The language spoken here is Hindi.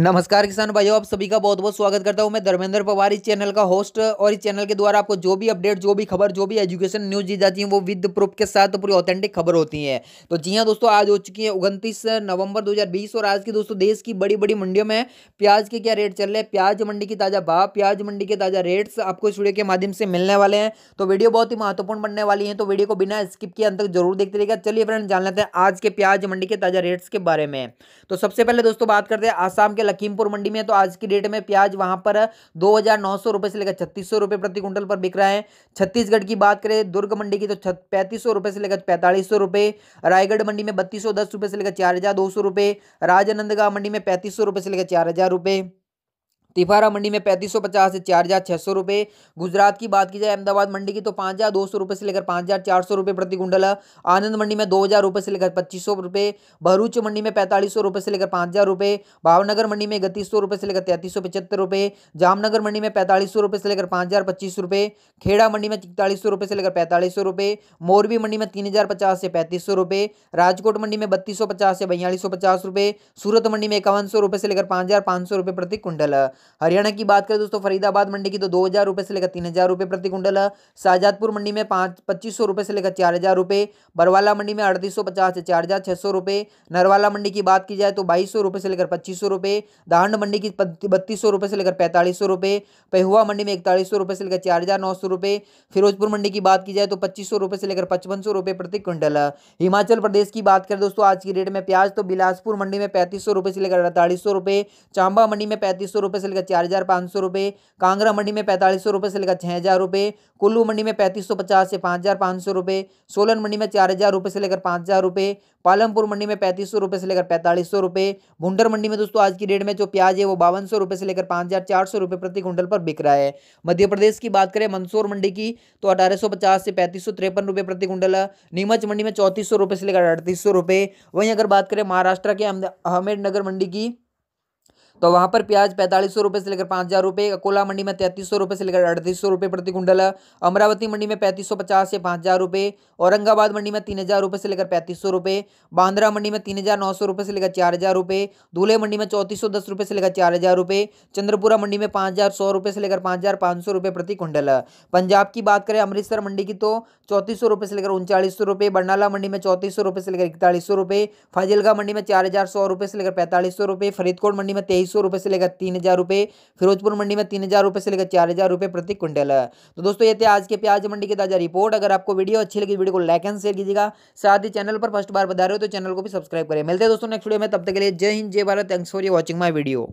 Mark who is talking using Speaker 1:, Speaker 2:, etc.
Speaker 1: नमस्कार किसान भाइयों आप सभी का बहुत बहुत स्वागत करता हूं मैं धर्मेंद्र पवार इस चैनल का होस्ट और इस चैनल के द्वारा आपको जो भी अपडेट जो भी खबर जो भी एजुकेशन न्यूज दी जाती है वो विद प्रूफ के साथ पूरी ऑथेंटिक खबर होती है तो जी हाँ दोस्तों आज हो चुकी है उनतीस नवंबर 2020 और आज की दोस्तों देश की बड़ी बड़ी मंडियों में प्याज के क्या रेट चल रहे हैं प्याज मंडी की ताज़ा भाव प्याज मंडी के ताज़ा रेट्स आपको इस वीडियो के माध्यम से मिलने वाले हैं तो वीडियो बहुत ही महत्वपूर्ण बनने वाली है तो वीडियो को बिना स्किप किए अंत तक जरूर देखते रहेगा चलिए फ्रेंड जान लेते हैं आज के प्याज मंडी के ताज़ा रेट्स के बारे में तो सबसे पहले दोस्तों बात करते हैं आसाम के लखीमपुर मंडी में तो आज की डेट में प्याज वहां पर दो हज़ार नौ सौ रुपये से लेकर छत्तीस सौ रुपये प्रति क्विंटल पर बिक रहा है छत्तीसगढ़ की बात करें दुर्ग मंडी की तो पैंतीस सौ रुपये से लेकर पैंतालीस सौ रुपये रायगढ़ मंडी में बत्तीस सौ दस रुपये से लेकर चार हज़ार दो सौ रुपये राजनंदगांव मंडी में पैंतीस सौ रुपये से लेकर चार हज़ार रुपये तिफारा मंडी में पैंतीस सौ पचास से चार हज़ार छह सौ रुपये गुजरात की बात की जाए अहमदाबाद मंडी की तो पांच हज़ार दो सौ रुपये से लेकर पाँच हज़ार चार सौ रुपये प्रति कुंडल आनंद मंडी में दो हज़ार रुपये से लेकर पच्चीस सौ रुपये भरूच मंडी में पैंतालीस सौ रुपये से लेकर पाँच हज़ार रुपये भावनगर मंडी में इकतीस सौ रुपये से लेकर तैंतीस सौ पचहत्तर रुपये जामनगर मंडी में पैंतालीस सौ रुपये से लेकर पांच हज़ार पच्चीस रुपये खेड़ा मंडी में इकतालीस सौ रुपये से लेकर पैंतालीस सौ रुपये मोरबी मंडी में तीन हज़ार पचास से पैंतीस सौ रुपये राजकोट मंडी में बत्तीस सौ पचास से बयालीस सौ पचास रुपये सूरत मंडी में इक्यावन सौ रुपये से लेकर पांच हज़ार पांच सौ रुपये प्रति कुंडल हरियाणा की बात करें दोस्तों फरीदाबाद मंडी की तो दो हज़ार रुपये से लेकर तीन हज़ार रुपये प्रति कुंटल है शाहजादपुर मंडी में पाँच पच्चीस सौ रुपये से लेकर चार हज़ार रुपये बरवाला मंडी में अड़तीस सौ पचास से चार हज़ार छः सौ रुपये नरवाला मंडी की बात की जाए तो बाईस सौ रुपये से लेकर पच्चीस सौ रुपये दांड मंडी की बत्तीस सौ रुपये से लेकर पैंतालीस सौ रुपये पहुआ मंडी में इकतालीस सौ रुपये से लेकर चार हज़ार नौ सौ रुपये फिरोजपुर मंडी की बात की जाए तो पच्चीस सौ रुपये से लेकर पचपन सौ रुपये प्रति क्विंटल हिमाचल प्रदेश की बात करें दोस्तों आज की डेट में प्याज तो बिलासपुर मंडी में पैंतीस सौ रुपये से लेकर अड़तालीस सौ रुपये चांबा मंडी में पैंतीस सौ रुपये से से लेकर चार हज़ार पाँच सौ रुपये कांगड़ा मंडी में पैंतालीस सौ रुपये से लेकर छः हज़ार रुपये कुल्लू मंडी में पैंतीस सौ पचास से पाँच हज़ार पाँच सौ रुपये सोलन मंडी में चार हज़ार रुपये से लेकर पाँच हज़ार रुपये पालमपुर मंडी में पैंतीस सौ रुपये से लेकर पैंतालीस सौ रुपये भुंडर मंडी में दोस्तों आज की डेट में जो प्याज है वो बावन सौ रुपये से लेकर पाँच हज़ार चार सौ रुपये प्रति क्विंटल पर बिक रहा है मध्य प्रदेश की बात करें मंदसौर मंडी की तो अठारह सौ पचास से पैंतीस सौ तिरपन रुपये प्रति कुंटल नीमच मंडी में चौंतीस सौ रुपये से लेकर अड़तीस सौ रुपये वहीं अगर बात करें महाराष्ट्र के अहमदनगर मंडी की तो वहाँ पर प्याज पैंतालीस सौ रुपये से लेकर पाँच हज़ार रुपये अकोला मंडी में तैंतीस सौ रुपये से लेकर अड़तीस सौ रुपये प्रति कुंडल अमरावती मंडी में पैंतीस सौ पचास से पाँच हज़ार रुपये औरंगाबाद मंडी में तीन हज़ार रुपये से लेकर पैंतीस सौ रुपये बांद्रा मंडी में तीन हज़ार नौ सौ रुपये से लेकर चार हज़ार रुपये धूले मंडी में चौंतीस सौ दस रुपये से लेकर चार हज़ार रुपये चंद्रपुरा मंडी में पाँच हज़ार सौ रुपये से लेकर पाँच हज़ार पाँच सौ रुपये प्रति कुंडल पंजाब की बात करें अमृतसर मंडी की तो चौंतीस सौ रुपये से लेकर उनचालीस सौ रुपये बरनाला मंडी में चौंतीस सौ रुपये से लेकर इकतालीस सौ रुपये फाजिलगा मंडी में चार हज़ार सौ रुपये से लेकर पैंतालीस सौ रुपये फरीदकोट मंडी में तेईस तेईस सौ रुपये से लेकर तीन हज़ार रुपये फिरोजपुर मंडी में तीन हज़ार रुपये से लेकर चार हज़ार रुपये प्रति क्विंटल है तो दोस्तों ये थे आज के प्याज मंडी की ताज़ा रिपोर्ट अगर आपको वीडियो अच्छी लगी वीडियो को लाइक एंड शेयर कीजिएगा साथ ही चैनल पर फर्स्ट बार बता रहे हो तो चैनल को भी सब्सक्राइब करें मिलते हैं दोस्तों नेक्स्ट वीडियो में तब तक के लिए जय हिंद जय भारत थैंक्स फॉर ये वॉचिंग माई वीडियो